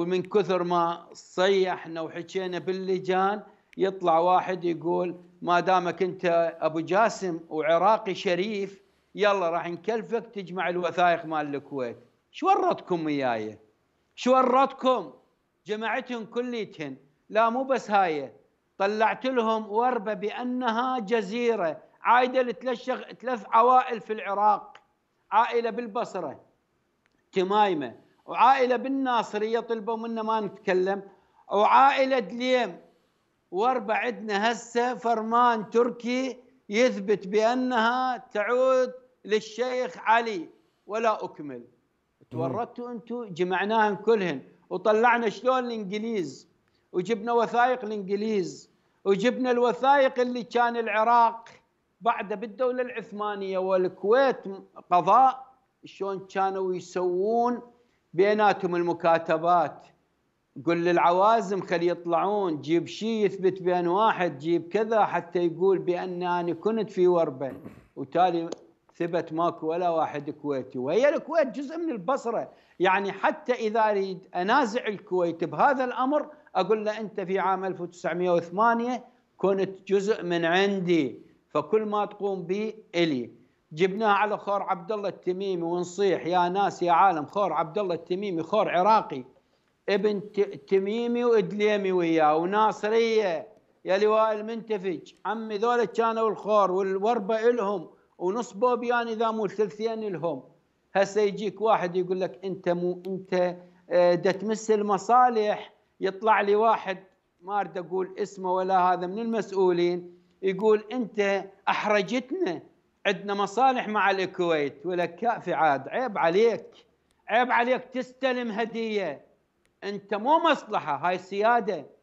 ومن كثر ما صيحنا وحكينا باللجان يطلع واحد يقول ما دامك انت ابو جاسم وعراقي شريف يلا راح نكلفك تجمع الوثائق مال الكويت شو ورطكم وياي شو ورطكم جمعتهم كليتهن لا مو بس هاي طلعت لهم وربه بانها جزيره عايده لثلاث عوائل في العراق عائله بالبصره تمايمه وعائله بالناصريه طلبوا منا ما نتكلم وعائله دليم واربع عندنا هسه فرمان تركي يثبت بانها تعود للشيخ علي ولا اكمل تورطتوا انتم جمعناهم كلهن وطلعنا شلون الانجليز وجبنا وثائق الانجليز وجبنا الوثائق اللي كان العراق بعده بالدوله العثمانيه والكويت قضاء شلون كانوا يسوون بيناتهم المكاتبات قل للعوازم خلي يطلعون جيب شيء يثبت بين واحد جيب كذا حتى يقول بأن أنا كنت في وربة وتالي ثبت ماكو ولا واحد كويتي وهي الكويت جزء من البصرة يعني حتى إذا أريد أنازع الكويت بهذا الأمر أقول له أنت في عام 1908 كنت جزء من عندي فكل ما تقوم به إلي جبناه على خور عبد الله التميمي ونصيح يا ناس يا عالم خور عبد الله التميمي خور عراقي ابن تميمي وادليمي وياه وناصريه يا لواء المنتفج عمي ذولا كانوا الخور والوربه الهم ونص بوبيان يعني اذا مو ثلثين الهم هسه يجيك واحد يقول لك انت مو انت آه، دتمس المصالح يطلع لي واحد ما اريد اقول اسمه ولا هذا من المسؤولين يقول انت احرجتنا عندنا مصالح مع الكويت ولك كافي عاد عيب عليك عيب عليك تستلم هديه انت مو مصلحه هاي سياده